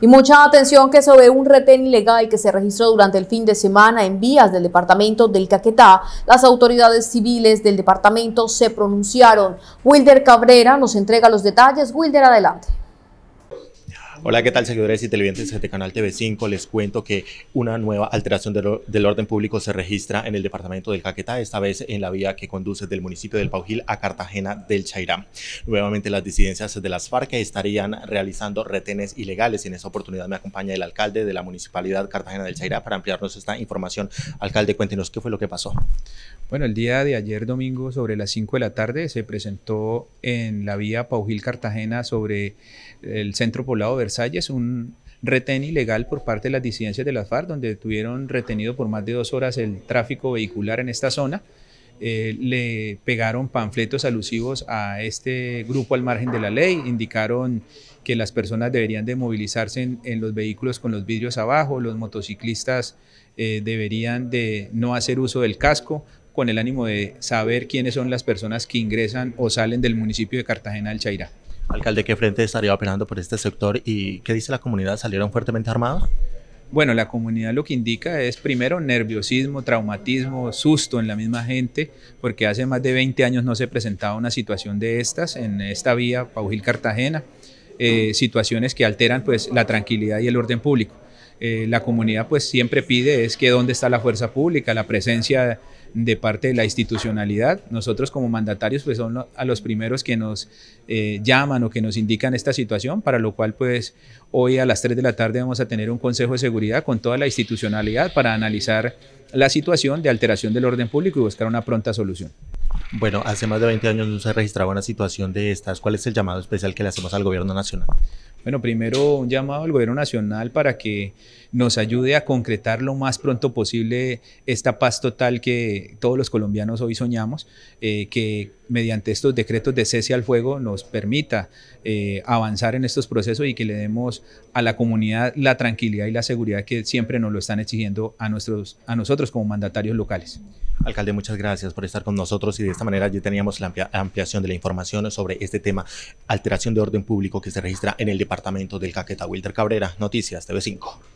Y mucha atención que sobre un retén ilegal que se registró durante el fin de semana en vías del departamento del Caquetá, las autoridades civiles del departamento se pronunciaron. Wilder Cabrera nos entrega los detalles. Wilder, adelante. Hola, ¿qué tal seguidores y televidentes de Canal TV5? Les cuento que una nueva alteración del, orden público se registra en el departamento del Caquetá, esta vez en la vía que conduce del municipio del Paujil a Cartagena del Chairá. Nuevamente las disidencias de las FARC estarían realizando retenes ilegales en esta oportunidad me acompaña el alcalde de la municipalidad Cartagena del Chairá para ampliarnos esta información. Alcalde, cuéntenos qué fue lo que pasó. Bueno, el día de ayer domingo sobre las 5 de la tarde se presentó en la vía Paujil-Cartagena sobre el centro poblado de Versalles, un retén ilegal por parte de las disidencias de la FARC, donde tuvieron retenido por más de dos horas el tráfico vehicular en esta zona. Eh, le pegaron panfletos alusivos a este grupo al margen de la ley, indicaron que las personas deberían de movilizarse en, los vehículos con los vidrios abajo, los motociclistas eh, deberían de no hacer uso del casco, con el ánimo de saber quiénes son las personas que ingresan o salen del municipio de Cartagena del Chairá. Alcalde, ¿qué frente estaría operando por este sector y qué dice la comunidad? ¿Salieron fuertemente armados? Bueno, la comunidad lo que indica es primero nerviosismo, traumatismo, susto en la misma gente, porque hace más de 20 años no se presentaba una situación de estas en esta vía Paujil Cartagena, eh, situaciones que alteran pues la tranquilidad y el orden público. Eh, la comunidad pues siempre pide es que dónde está la fuerza pública, la presencia de parte de la institucionalidad. Nosotros como mandatarios pues son a los primeros que nos eh, llaman o que nos indican esta situación, para lo cual pues hoy a las 3 de la tarde vamos a tener un Consejo de Seguridad con toda la institucionalidad para analizar la situación de alteración del orden público y buscar una pronta solución. Bueno, hace más de 20 años no se registraba una situación de estas. ¿Cuál es el llamado especial que le hacemos al gobierno nacional? Bueno, primero un llamado al gobierno nacional para que nos ayude a concretar lo más pronto posible esta paz total que todos los colombianos hoy soñamos, eh, que mediante estos decretos de cese al fuego nos permita eh, avanzar en estos procesos y que le demos a la comunidad la tranquilidad y la seguridad que siempre nos lo están exigiendo a, a nosotros como mandatarios locales. Alcalde, muchas gracias por estar con nosotros y de esta manera ya teníamos la ampliación de la información sobre este tema, alteración de orden público que se registra en el departamento del Caquetá. Wilder Cabrera, Noticias TV5.